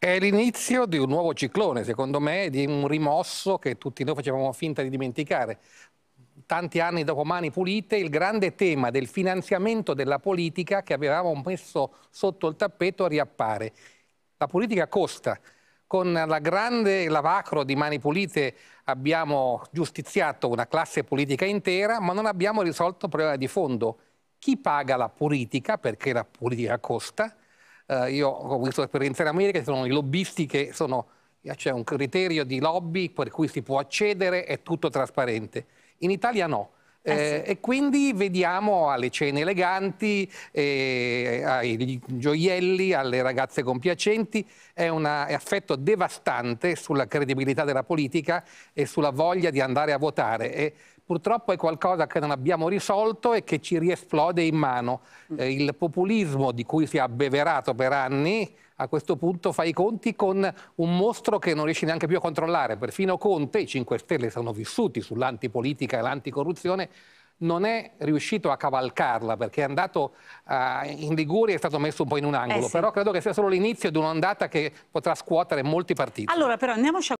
È l'inizio di un nuovo ciclone, secondo me, di un rimosso che tutti noi facevamo finta di dimenticare. Tanti anni dopo Mani Pulite, il grande tema del finanziamento della politica che avevamo messo sotto il tappeto riappare. La politica costa. Con la grande lavacro di Mani Pulite abbiamo giustiziato una classe politica intera, ma non abbiamo risolto il problema di fondo. Chi paga la politica, perché la politica costa, eh, io ho visto l'esperienza in America, sono i lobbisti che sono, eh, c'è un criterio di lobby per cui si può accedere, è tutto trasparente. In Italia no. Eh, eh, sì. E quindi vediamo alle cene eleganti, eh, ai gioielli, alle ragazze compiacenti, è un affetto devastante sulla credibilità della politica e sulla voglia di andare a votare. E purtroppo è qualcosa che non abbiamo risolto e che ci riesplode in mano. Mm. Eh, il populismo di cui si è abbeverato per anni a questo punto fa i conti con un mostro che non riesce neanche più a controllare. Perfino Conte, i 5 Stelle sono vissuti sull'antipolitica e l'anticorruzione, non è riuscito a cavalcarla perché è andato uh, in Liguria e è stato messo un po' in un angolo. Eh sì. Però credo che sia solo l'inizio di un'ondata che potrà scuotere molti partiti. Allora, però andiamoci a